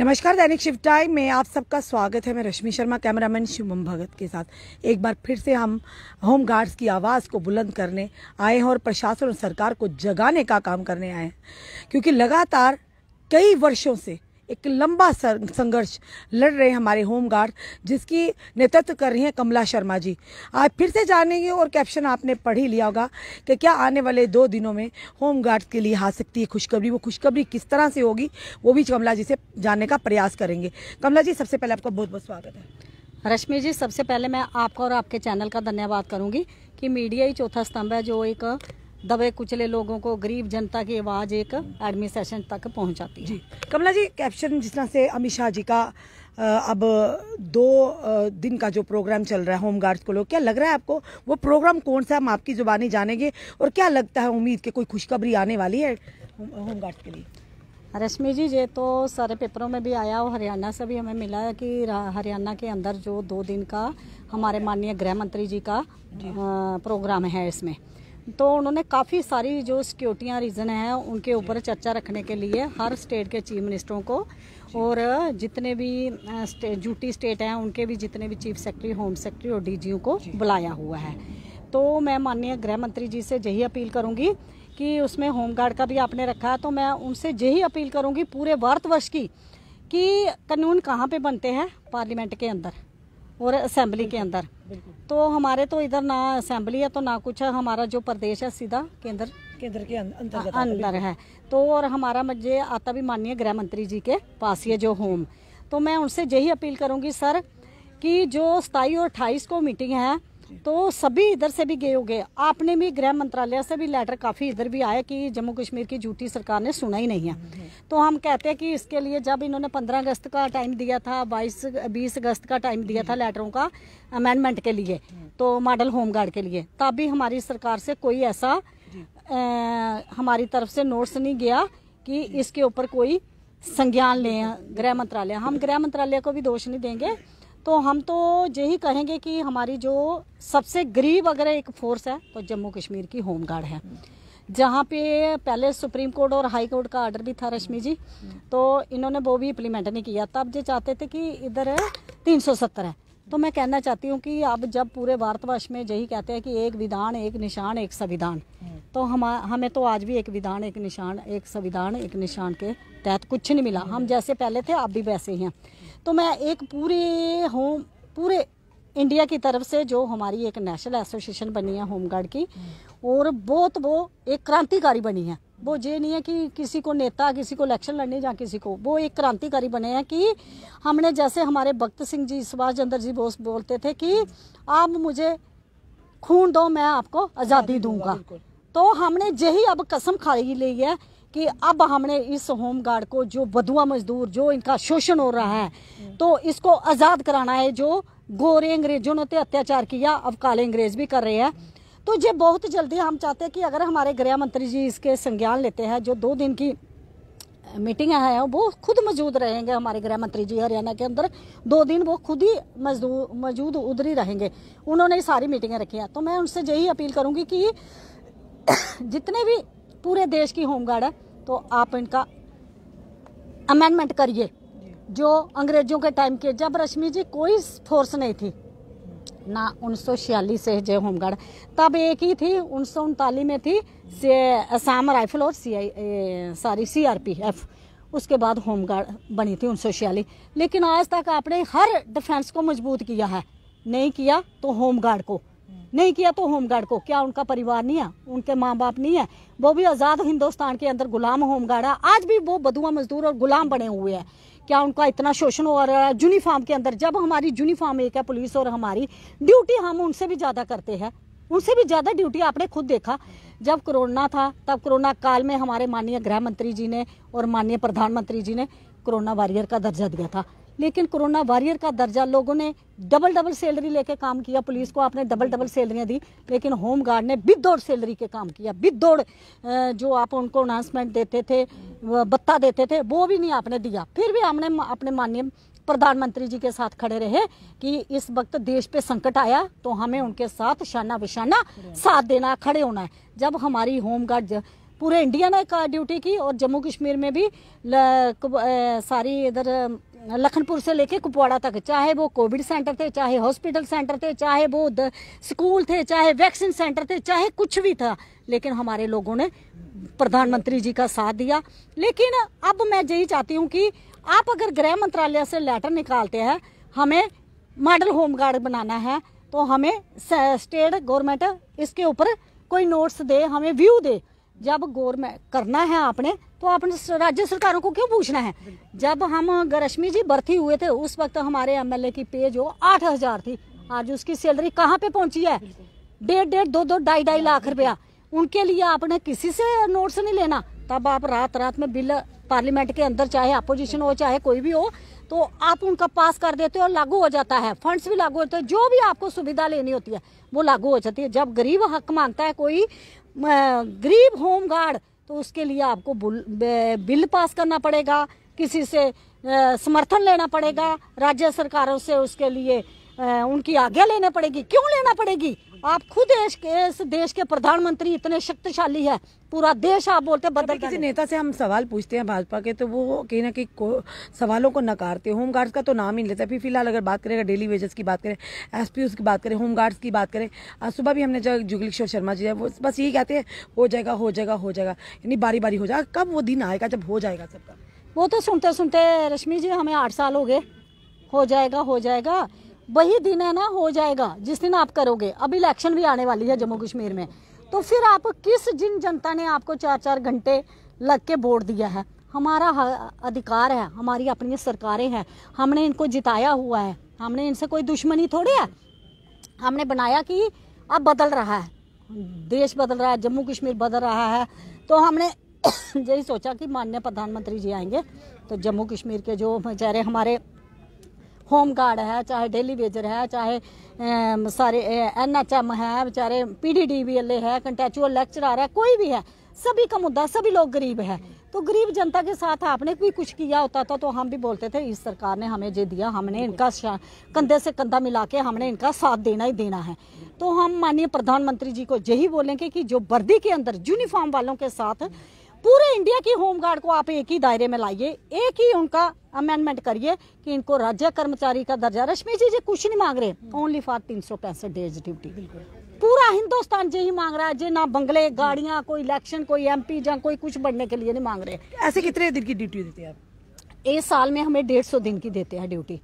नमस्कार दैनिक शिव टाइम में आप सबका स्वागत है मैं रश्मि शर्मा कैमरामैन शिवम भगत के साथ एक बार फिर से हम होम गार्ड्स की आवाज़ को बुलंद करने आए हैं और प्रशासन और सरकार को जगाने का काम करने आए हैं क्योंकि लगातार कई वर्षों से एक लंबा संघर्ष लड़ रहे हमारे होम गार्ड जिसकी नेतृत्व कर रही हैं कमला शर्मा जी आज फिर से जानेंगे और कैप्शन आपने पढ़ ही लिया होगा कि क्या आने वाले दो दिनों में होम गार्ड के लिए आ सकती है खुशखबरी वो खुशखबरी किस तरह से होगी वो भी कमला जी से जानने का प्रयास करेंगे कमला जी सबसे पहले आपका बहुत बहुत स्वागत है रश्मि जी सबसे पहले मैं आपका और आपके चैनल का धन्यवाद करूंगी कि मीडिया ही चौथा स्तंभ है जो एक दबे कुचले लोगों को गरीब जनता की आवाज़ एक एडमिनिस्ट्रेशन तक पहुंचाती है कमला जी कैप्शन जिस तरह से अमित शाह जी का अब दो दिन का जो प्रोग्राम चल रहा है होम गार्ड को लोग क्या लग रहा है आपको वो प्रोग्राम कौन सा हम आपकी जुबानी जानेंगे और क्या लगता है उम्मीद के कोई खुशखबरी आने वाली है होम गार्ड के लिए रश्मि जी ये तो सारे पेपरों में भी आया और हरियाणा से भी हमें मिला है कि हरियाणा के अंदर जो दो दिन का हमारे माननीय गृह मंत्री जी का जी। प्रोग्राम है इसमें तो उन्होंने काफ़ी सारी जो सिक्योरिटियाँ रीज़न हैं उनके ऊपर चर्चा रखने के लिए हर स्टेट के चीफ मिनिस्टरों को और जितने भी ड्यूटी स्टेट हैं उनके भी जितने भी चीफ सेक्रेटरी होम सेक्रेटरी और डी को बुलाया हुआ है तो मैं माननीय गृह मंत्री जी से यही अपील करूँगी कि उसमें होमगार्ड का भी आपने रखा है तो मैं उनसे यही अपील करूँगी पूरे भारतवर्ष की कि कानून कहाँ पे बनते हैं पार्लियामेंट के अंदर और असेंबली के अंदर तो हमारे तो इधर ना असेंबली है तो ना कुछ है हमारा जो प्रदेश है सीधा केंद्र केंद्र के अं- अंदर हाँ, है तो और हमारा मुझे आता भी माननीय गृह मंत्री जी के पास ये जो होम तो मैं उनसे यही अपील करूंगी सर कि जो सताई और अट्ठाईस को मीटिंग है तो सभी इधर से भी गए हो गए आपने भी गृह मंत्रालय से भी लेटर काफ़ी इधर भी आया कि जम्मू कश्मीर की झूठी सरकार ने सुना ही नहीं है हम्म, हम्म। तो हम कहते हैं कि इसके लिए जब इन्होंने पंद्रह अगस्त का टाइम दिया था बाईस बीस अगस्त का टाइम दिया था लेटरों का अमेंडमेंट के लिए हम्म। तो मॉडल होमगार्ड के लिए तब भी हमारी सरकार से कोई ऐसा आ, हमारी तरफ से नोट्स नहीं गया कि इसके ऊपर कोई संज्ञान लें गृह मंत्रालय हम गृह मंत्रालय को भी दोष नहीं देंगे तो हम तो यही कहेंगे कि हमारी जो सबसे गरीब अगर एक फोर्स है तो जम्मू कश्मीर की होम गार्ड है जहाँ पे पहले सुप्रीम कोर्ट और हाई कोर्ट का आर्डर भी था रश्मि जी तो इन्होंने वो भी इम्प्लीमेंट नहीं किया तब जो चाहते थे कि इधर तीन सौ सत्तर है तो मैं कहना चाहती हूँ कि अब जब पूरे भारतवर्ष में यही कहते हैं कि एक विधान एक निशान एक संविधान तो हम हमें तो आज भी एक विधान एक निशान एक संविधान एक निशान के तहत कुछ नहीं मिला हम जैसे पहले थे अब भी वैसे ही हैं तो मैं एक पूरे होम पूरे इंडिया की तरफ से जो हमारी एक नेशनल एसोसिएशन बनी है होमगार्ड की और बहुत वो एक क्रांतिकारी बनी है वो ये नहीं है कि किसी को नेता किसी को इलेक्शन लड़ने या किसी को वो एक क्रांतिकारी बने हैं कि हमने जैसे हमारे भक्त सिंह जी सुभाष चंद्र जी बोस बोलते थे कि आप मुझे खून दो मैं आपको आज़ादी दूंगा तो हमने यही अब कसम खाई ली है कि अब हमने इस होम गार्ड को जो बदुआ मजदूर जो इनका शोषण हो रहा है हम्म। तो इसको आज़ाद कराना है जो गोरे अंग्रेजों ने तो अत्याचार किया अब काले अंग्रेज भी कर रहे हैं तो ये बहुत जल्दी हम चाहते हैं कि अगर हमारे गृह मंत्री जी इसके संज्ञान लेते हैं जो दो दिन की मीटिंग है वो खुद मौजूद रहेंगे हमारे गृह मंत्री जी हरियाणा के अंदर दो दिन वो खुद ही मौजूद उधर ही रहेंगे उन्होंने सारी मीटिंगें रखी हैं तो मैं उनसे यही अपील करूँगी कि जितने भी पूरे देश की होमगार्ड है तो आप इनका अमेंडमेंट करिए जो अंग्रेजों के टाइम के जब रश्मि जी कोई फोर्स नहीं थी ना उन्नीस से जय होमगढ़ तब एक ही थी उन्नीस में थी से असाम राइफल और C I sorry C R P F उसके बाद होमगार्ड बनी थी उन्नीस लेकिन आज तक आपने हर डिफेंस को मजबूत किया है नहीं किया तो होमगार्ड को नहीं किया तो होमगार्ड को क्या उनका परिवार नहीं है उनके माँ बाप नहीं है वो भी आज़ाद हिंदुस्तान के अंदर गुलाम होमगार्ड है आज भी वो बदुआ मजदूर और गुलाम बने हुए हैं क्या उनका इतना शोषण हो रहा है यूनिफार्म के अंदर जब हमारी यूनिफार्म एक है पुलिस और हमारी ड्यूटी हम उनसे भी ज़्यादा करते हैं उनसे भी ज़्यादा ड्यूटी आपने खुद देखा जब कोरोना था तब कोरोना काल में हमारे माननीय गृह मंत्री जी ने और माननीय प्रधानमंत्री जी ने कोरोना वॉरियर का दर्जा दिया था लेकिन कोरोना वॉरियर का दर्जा लोगों ने डबल डबल सैलरी लेके काम किया पुलिस को आपने डबल डबल सैलरियाँ दी लेकिन होम गार्ड ने बिद दौड़ सैलरी के काम किया बिद दौड़ जो आप उनको अनाउंसमेंट देते थे बत्ता देते थे वो भी नहीं आपने दिया फिर भी हमने अपने माननीय प्रधानमंत्री जी के साथ खड़े रहे कि इस वक्त देश पे संकट आया तो हमें उनके साथ शाना बिशाना साथ देना खड़े होना है जब हमारी होमगार्ड पूरे इंडिया ने ड्यूटी की और जम्मू कश्मीर में भी सारी इधर लखनपुर से लेके कुपवाड़ा तक चाहे वो कोविड सेंटर थे चाहे हॉस्पिटल सेंटर थे चाहे वो स्कूल थे चाहे वैक्सीन सेंटर थे चाहे कुछ भी था लेकिन हमारे लोगों ने प्रधानमंत्री जी का साथ दिया लेकिन अब मैं यही चाहती हूँ कि आप अगर गृह मंत्रालय से लेटर निकालते हैं हमें मॉडल होम गार्ड बनाना है तो हमें स्टेट गवर्नमेंट इसके ऊपर कोई नोट्स दे हमें व्यू दे जब गवर्नमेंट करना है आपने तो आपने राज्य सरकारों को क्यों पूछना है जब हम रश्मि जी भर्ती हुए थे उस वक्त हमारे एमएलए की पे जो आठ हजार थी आज उसकी सैलरी कहाँ पे पहुंची है डेढ़ डेढ़ दो दो ढाई ढाई लाख रुपया उनके लिए आपने किसी से नोट्स नहीं लेना तब आप रात रात में बिल पार्लियामेंट के अंदर चाहे अपोजिशन हो चाहे कोई भी हो तो आप उनका पास कर देते हो लागू हो जाता है फंड्स भी लागू होते हैं जो भी आपको सुविधा लेनी होती है वो लागू हो जाती है जब गरीब हक मांगता है कोई गरीब होम गार्ड तो उसके लिए आपको बिल पास करना पड़ेगा किसी से समर्थन लेना पड़ेगा राज्य सरकारों से उसके लिए उनकी आज्ञा लेने पड़ेगी क्यों लेना पड़ेगी आप खुद इस देश के प्रधानमंत्री इतने शक्तिशाली है पूरा देश आप बोलते बदल किसी नेता से हम सवाल पूछते हैं भाजपा के तो वो कहीं ना कहीं सवालों को नकारते होम गार्ड्स का तो नाम ही नहीं लेता फिर फिलहाल अगर बात करें डेली वेजेस की बात करें एस की बात करें होम गार्ड्स की बात करें आज सुबह भी हमने जो जुगलेश्वर शर्मा जी है वो बस यही कहते हैं हो जाएगा हो जाएगा हो जाएगा यानी बारी बारी हो जाएगा कब वो दिन आएगा जब हो जाएगा सबका वो तो सुनते सुनते रश्मि जी हमें आठ साल हो गए हो जाएगा हो जाएगा वही दिन है ना हो जाएगा जिस दिन आप करोगे अब इलेक्शन भी आने वाली है जम्मू कश्मीर में तो फिर आप किस जिन जनता ने आपको चार चार घंटे लग के वोट दिया है हमारा अधिकार है हमारी अपनी सरकारें हैं हमने इनको जिताया हुआ है हमने इनसे कोई दुश्मनी थोड़ी है हमने बनाया कि अब बदल रहा है देश बदल रहा है जम्मू कश्मीर बदल रहा है तो हमने यही सोचा कि माननीय प्रधानमंत्री जी आएंगे तो जम्मू कश्मीर के जो बेचारे हमारे होम गार्ड है चाहे डेली वेजर है चाहे सारे एन एच एम है बेचारे पी डी डी वाले है कंटेचुअल लेक्चरर है कोई भी है सभी का मुद्दा सभी लोग गरीब है तो गरीब जनता के साथ आपने भी कुछ किया होता था तो हम भी बोलते थे इस सरकार ने हमें जो दिया हमने इनका कंधे से कंधा मिला के हमने इनका साथ देना ही देना है तो हम माननीय प्रधानमंत्री जी को यही बोलेंगे कि जो वर्दी के अंदर यूनिफॉर्म वालों के साथ पूरे इंडिया की होमगार्ड को आप एक ही दायरे में लाइए एक ही उनका अमेंडमेंट करिए कि इनको राज्य कर्मचारी का दर्जा रश्मि जी जी कुछ नहीं मांग रहे ओनली फॉर तीन सौ पैंसठ डेज ड्यूटी पूरा हिंदुस्तान जे ही मांग रहा है जे ना बंगले गाड़ियां कोई इलेक्शन कोई एमपी या कोई कुछ बढ़ने के लिए नहीं मांग रहे ऐसे कितने दिन की ड्यूटी देते हैं इस साल में हमें डेढ़ सौ दिन की देते हैं ड्यूटी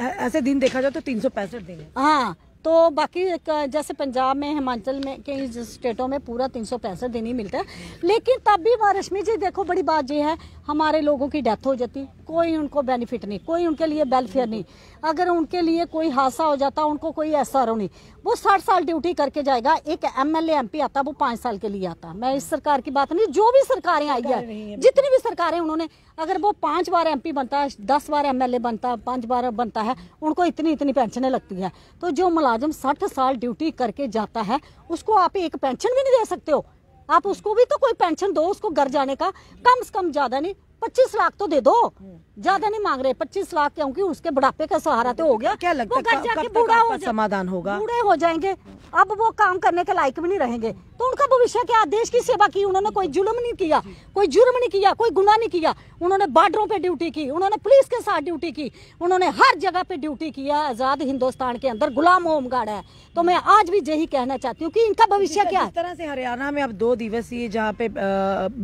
ऐसे दिन देखा जाए तो तीन सौ पैंसठ दिन हाँ तो बाकी जैसे पंजाब में हिमाचल में कई स्टेटों में पूरा तीन सौ पैंसठ दिन ही मिलता है लेकिन तब भी रश्मि जी देखो बड़ी बात यह है हमारे लोगों की डेथ हो जाती कोई उनको बेनिफिट नहीं कोई उनके लिए वेलफेयर नहीं अगर उनके लिए कोई हादसा हो जाता उनको कोई ऐसा रो नहीं वो साठ साल ड्यूटी करके जाएगा एक एम एल आता वो पाँच साल के लिए आता मैं इस सरकार की बात नहीं जो भी सरकारें आई है जितनी भी सरकारें उन्होंने अगर वो पाँच बार एम बनता है दस बार एम बनता है पाँच बार बनता है उनको इतनी इतनी पेंशनें लगती है तो जो मुलाजिम साठ साल ड्यूटी करके जाता है उसको आप एक पेंशन भी नहीं दे सकते हो आप उसको भी तो कोई पेंशन दो उसको घर जाने का कम से कम ज्यादा नहीं पच्चीस लाख तो दे दो ज्यादा नहीं मांग रहे पच्चीस लाख क्योंकि उसके बुढ़ापे का सहारा तो हो गया क्या लगता है समाधान होगा बूढ़े हो जाएंगे अब वो काम करने के लायक भी नहीं रहेंगे तो उनका भविष्य क्या देश की सेवा की उन्होंने कोई जुल्म नहीं किया कोई जुर्म नहीं किया कोई गुना नहीं किया उन्होंने बॉर्डरों पे ड्यूटी की उन्होंने पुलिस के साथ ड्यूटी की उन्होंने हर जगह पे ड्यूटी किया आजाद हिंदुस्तान के अंदर गुलाम होमगार्ड है तो मैं आज भी यही कहना चाहती हूँ की इनका भविष्य क्या है तरह से हरियाणा में अब दो दिवसीय जहाँ पे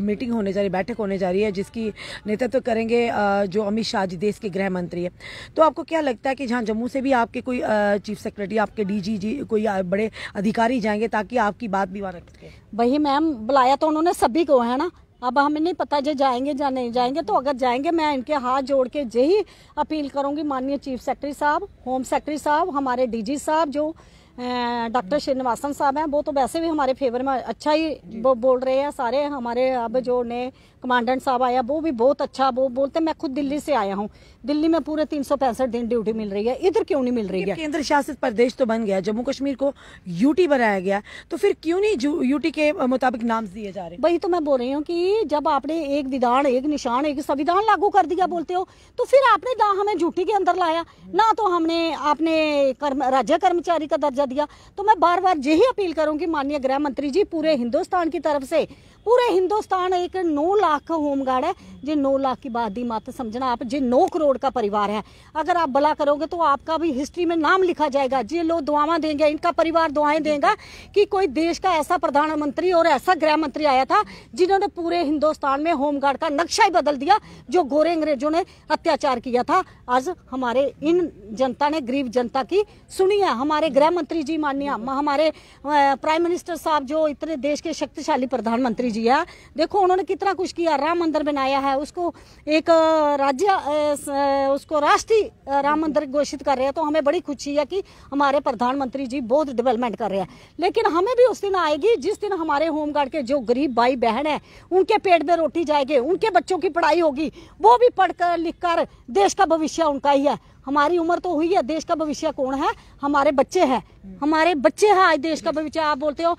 मीटिंग होने जा रही बैठक होने जा रही है जिसकी नेतृत्व करेंगे जो अमित शाह जी देश के गृह मंत्री है तो आपको क्या लगता है कि जहाँ जम्मू से भी आपके कोई चीफ सेक्रेटरी आपके डी जी कोई बड़े अधिकारी जाएंगे ताकि आपकी बात भी वहां वही मैम बुलाया तो उन्होंने सभी को है ना अब हमें नहीं पता जो जाएंगे या नहीं जाएंगे तो अगर जाएंगे मैं इनके हाथ जोड़ के यही अपील करूंगी माननीय चीफ सेक्रेटरी साहब होम सेक्रेटरी साहब हमारे डीजी साहब जो डॉक्टर श्रीनिवासन साहब हैं वो तो वैसे भी हमारे फेवर में अच्छा ही बो, बोल रहे हैं सारे हमारे अब जो ने कमांडेंट साहब आया वो भी बहुत अच्छा वो बोलते मैं खुद दिल्ली से आया हूँ दिल्ली में पूरे तीन दिन ड्यूटी मिल रही है इधर क्यों नहीं मिल रही है केंद्र शासित प्रदेश तो बन गया जम्मू कश्मीर को यूटी बनाया गया तो फिर क्यों नहीं यूटी के मुताबिक नाम दिए जा रहे वही तो मैं बोल रही हूँ की जब आपने एक विधान एक निशान एक संविधान लागू कर दिया बोलते हो तो फिर आपने ना हमें झूठी के अंदर लाया ना तो हमने आपने कर्म, राज्य कर्मचारी का दर्जा दिया तो मैं बार बार यही अपील की माननीय गृह मंत्री जी पूरे हिंदुस्तान की तरफ से पूरे हिंदुस्तान एक नौ लाख का होम गार्ड है जो नौ लाख की बात दी मत समझना आप जो नौ करोड़ का परिवार है अगर आप भला करोगे तो आपका भी हिस्ट्री में नाम लिखा जाएगा जे लोग दुआवा देंगे इनका परिवार दुआएं देगा कि कोई देश का ऐसा प्रधानमंत्री और ऐसा गृह मंत्री आया था जिन्होंने पूरे हिंदुस्तान में होमगार्ड का नक्शा ही बदल दिया जो गोरे अंग्रेजों ने अत्याचार किया था आज हमारे इन जनता ने गरीब जनता की सुनी है हमारे गृह मंत्री जी माननीय हमारे प्राइम मिनिस्टर साहब जो इतने देश के शक्तिशाली प्रधानमंत्री जी है हाँ। देखो उन्होंने कितना कुछ किया राम मंदिर बनाया है उसको एक राज्य उसको राष्ट्रीय राम मंदिर घोषित कर रहे हैं तो हमें बड़ी खुशी है कि हमारे प्रधानमंत्री जी बहुत डेवलपमेंट कर रहे हैं लेकिन हमें भी उस दिन आएगी जिस दिन हमारे होमगार्ड के जो गरीब भाई बहन है उनके पेट में रोटी जाएगी उनके बच्चों की पढ़ाई होगी वो भी पढ़कर लिख कर देश का भविष्य उनका ही है हमारी उम्र तो हुई है देश का भविष्य कौन है हमारे बच्चे हैं हमारे बच्चे हैं आज देश का हम्म। भविष्य आप बोलते हो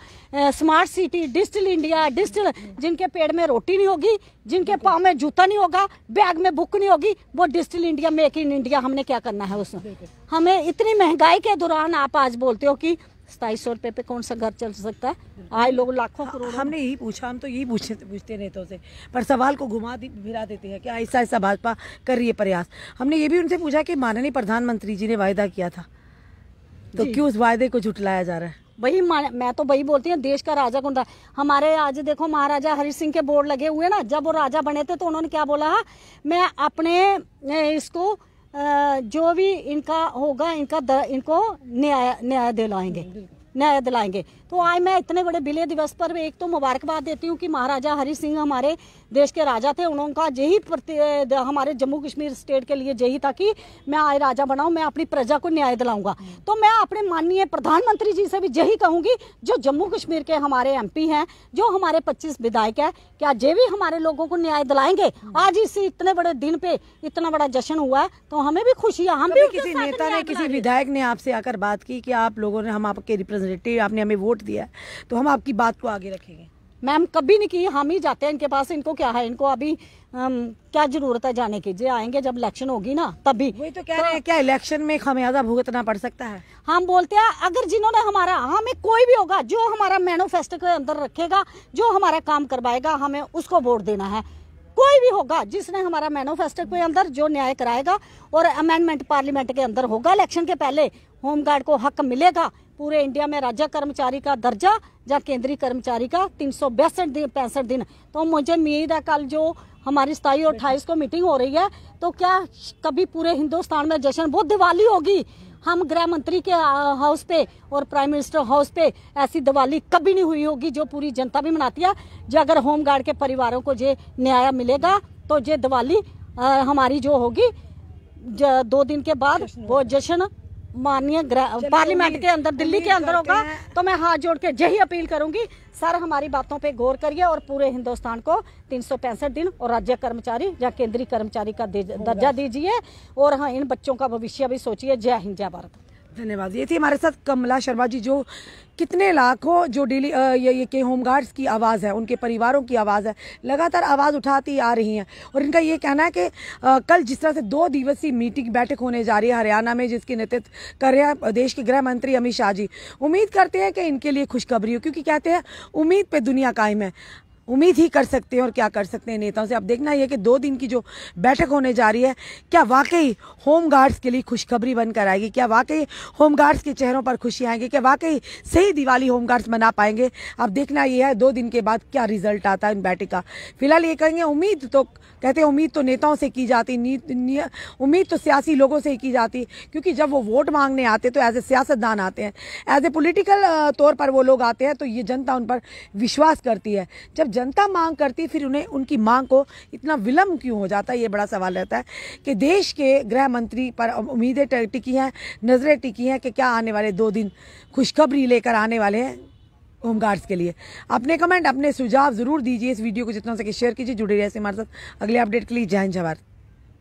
smart city digital India digital जिनके पेड़ में रोटी नहीं होगी जिनके पाँव में जूता नहीं होगा बैग में बुक नहीं होगी वो digital India make in India हमने क्या करना है उसमें हमें इतनी महंगाई के दौरान आप आज बोलते हो कि सताईस सौ रुपये पे कौन सा घर चल सकता है आए लोग लाखों हाँ, करोड़ हमने यही पूछा हम तो यही पूछते पूछते नेताओं से पर सवाल को घुमा दी फिरा देते हैं कि ऐसा ऐसा भाजपा कर रही है प्रयास हमने ये भी उनसे पूछा कि माननीय प्रधानमंत्री जी ने वायदा किया था तो क्यों उस वायदे को झुटलाया जा रहा है वही मैं तो वही बोलती हूँ देश का राजा कौन था हमारे आज देखो महाराजा हरि सिंह के बोर्ड लगे हुए ना जब वो राजा बने थे तो उन्होंने क्या बोला हाँ, मैं अपने इसको जो भी इनका होगा इनका दर इनको न्याय न्याय दिलाएंगे न्याय दिलाएंगे तो आज मैं इतने बड़े विलय दिवस पर एक तो मुबारकबाद देती हूँ कि महाराजा हरि सिंह हमारे देश के राजा थे उनका यही हमारे जम्मू कश्मीर स्टेट के लिए यही था कि मैं आए राजा बनाऊं मैं अपनी प्रजा को न्याय दिलाऊंगा हम्म। तो मैं अपने माननीय प्रधानमंत्री जी से भी यही कहूँगी जो जम्मू कश्मीर के हमारे एमपी हैं जो हमारे 25 विधायक है क्या ये भी हमारे लोगों को न्याय दिलाएंगे हम्म। आज इस इतने बड़े दिन पे इतना बड़ा जश्न हुआ है तो हमें भी खुशी है हम भी किसी नेता ने किसी विधायक ने आपसे आकर बात की कि आप लोगों ने हम आपके रिप्रेजेंटेटिव आपने हमें वोट दिया तो हम आपकी बात को आगे रखेंगे मैम कभी नहीं की हम ही जाते हैं इनके पास इनको क्या है इनको अभी आम, क्या जरूरत है जाने की जे आएंगे जब इलेक्शन होगी ना तभी वही तो कह रहे हैं तो- क्या इलेक्शन में खमियाजा भुगतना पड़ सकता है हम बोलते हैं अगर जिन्होंने हमारा हमें कोई भी होगा जो हमारा मैनोफेस्टो के अंदर रखेगा जो हमारा काम करवाएगा हमें उसको वोट देना है कोई भी होगा जिसने हमारा मैनोफेस्टो के अंदर जो न्याय कराएगा और अमेंडमेंट पार्लियामेंट के अंदर होगा इलेक्शन के पहले होमगार्ड को हक मिलेगा पूरे इंडिया में राज्य कर्मचारी का दर्जा या केंद्रीय कर्मचारी का तीन सौ बैसठ दिन पैंसठ दिन तो मुझे उम्मीद है कल जो हमारी सताई और अट्ठाईस को मीटिंग हो रही है तो क्या कभी पूरे हिंदुस्तान में जश्न बहुत दिवाली होगी हम गृह मंत्री के हाउस पे और प्राइम मिनिस्टर हाउस पे ऐसी दिवाली कभी नहीं हुई होगी जो पूरी जनता भी मनाती है जो अगर होमगार्ड के परिवारों को जो न्याय मिलेगा तो ये दिवाली हमारी जो होगी दो दिन के बाद वो जश्न माननीय पार्लियामेंट के अंदर दिल्ली के अंदर होगा तो मैं हाथ जोड़ के यही अपील करूंगी सर हमारी बातों पे गौर करिए और पूरे हिंदुस्तान को तीन दिन और राज्य कर्मचारी या केंद्रीय कर्मचारी का दर्जा दीजिए और हाँ इन बच्चों का भविष्य भी सोचिए जय हिंद जय भारत धन्यवाद ये थी हमारे साथ कमला शर्मा जी जो कितने लाखों जो डेली ये ये के होम गार्ड्स की आवाज़ है उनके परिवारों की आवाज़ है लगातार आवाज़ उठाती आ रही हैं और इनका ये कहना है कि आ, कल जिस तरह से दो दिवसीय मीटिंग बैठक होने जा रही है हरियाणा में जिसके नेतृत्व कर रहे हैं देश के गृह मंत्री अमित शाह जी उम्मीद करते हैं कि इनके लिए खुशखबरी हो क्योंकि कहते हैं उम्मीद पर दुनिया कायम है उम्मीद ही कर सकते हैं और क्या कर सकते हैं नेताओं से अब देखना यह कि दो दिन की जो बैठक होने जा रही है क्या वाकई होम गार्ड्स के लिए खुशखबरी बनकर आएगी क्या वाकई होम गार्ड्स के चेहरों पर खुशी आएंगी क्या वाकई सही दिवाली होम गार्ड्स मना पाएंगे अब देखना यह है दो दिन के बाद क्या रिजल्ट आता है इन बैठक का फिलहाल ये कहेंगे उम्मीद तो कहते हैं उम्मीद तो नेताओं से की जाती उम्मीद तो सियासी लोगों से ही की जाती क्योंकि जब वो वोट मांगने आते तो एज ए सियासतदान आते हैं एज ए पोलिटिकल तौर पर वो लोग आते हैं तो ये जनता उन पर विश्वास करती है जब जनता मांग करती फिर उन्हें उनकी मांग को इतना विलम्ब क्यों हो जाता है ये बड़ा सवाल रहता है कि देश के गृह मंत्री पर उम्मीदें टिकी हैं नज़रें टिकी हैं कि क्या आने वाले दो दिन खुशखबरी लेकर आने वाले हैं होमगार्ड्स के लिए अपने कमेंट अपने सुझाव ज़रूर दीजिए इस वीडियो को जितना सके शेयर कीजिए जुड़े रहिए हमारे साथ अगले अपडेट के लिए जय हिंद